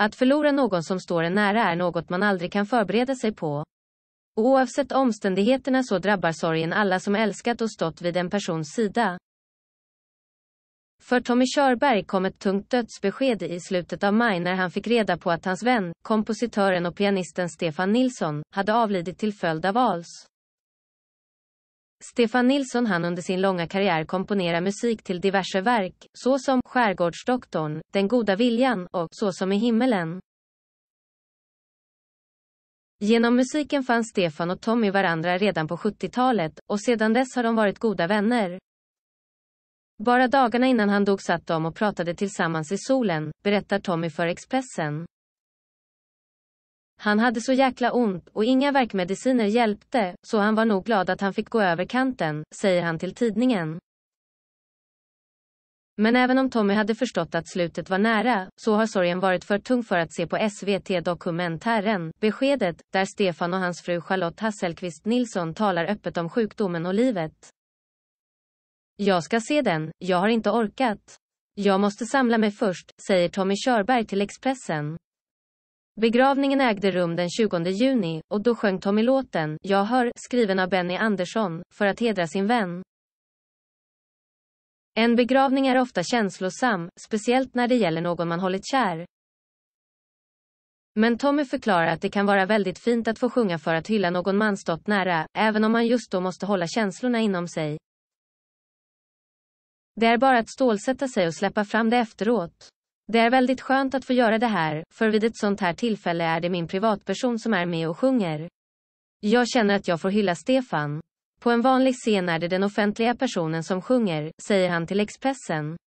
Att förlora någon som står en nära är något man aldrig kan förbereda sig på. oavsett omständigheterna så drabbar sorgen alla som älskat och stått vid en persons sida. För Tommy Körberg kom ett tungt dödsbesked i slutet av maj när han fick reda på att hans vän, kompositören och pianisten Stefan Nilsson, hade avlidit till följd av ALS. Stefan Nilsson hann under sin långa karriär komponera musik till diverse verk, såsom Skärgårdsdoktorn, Den goda viljan och Såsom i himmelen. Genom musiken fann Stefan och Tommy varandra redan på 70-talet och sedan dess har de varit goda vänner. Bara dagarna innan han dog satt de och pratade tillsammans i solen, berättar Tommy för Expressen. Han hade så jäkla ont och inga verkmediciner hjälpte, så han var nog glad att han fick gå över kanten, säger han till tidningen. Men även om Tommy hade förstått att slutet var nära, så har sorgen varit för tung för att se på SVT-dokumentären Beskedet, där Stefan och hans fru Charlotte Hasselqvist Nilsson talar öppet om sjukdomen och livet. Jag ska se den, jag har inte orkat. Jag måste samla mig först, säger Tommy Körberg till Expressen. Begravningen ägde rum den 20 juni och då sjöng Tommy låten Jag hör, skriven av Benny Andersson, för att hedra sin vän. En begravning är ofta känslosam, speciellt när det gäller någon man hållit kär. Men Tommy förklarar att det kan vara väldigt fint att få sjunga för att hylla någon man stått nära, även om man just då måste hålla känslorna inom sig. Det är bara att stålsätta sig och släppa fram det efteråt. Det är väldigt skönt att få göra det här, för vid ett sånt här tillfälle är det min privatperson som är med och sjunger. Jag känner att jag får hylla Stefan. På en vanlig scen är det den offentliga personen som sjunger, säger han till Expressen.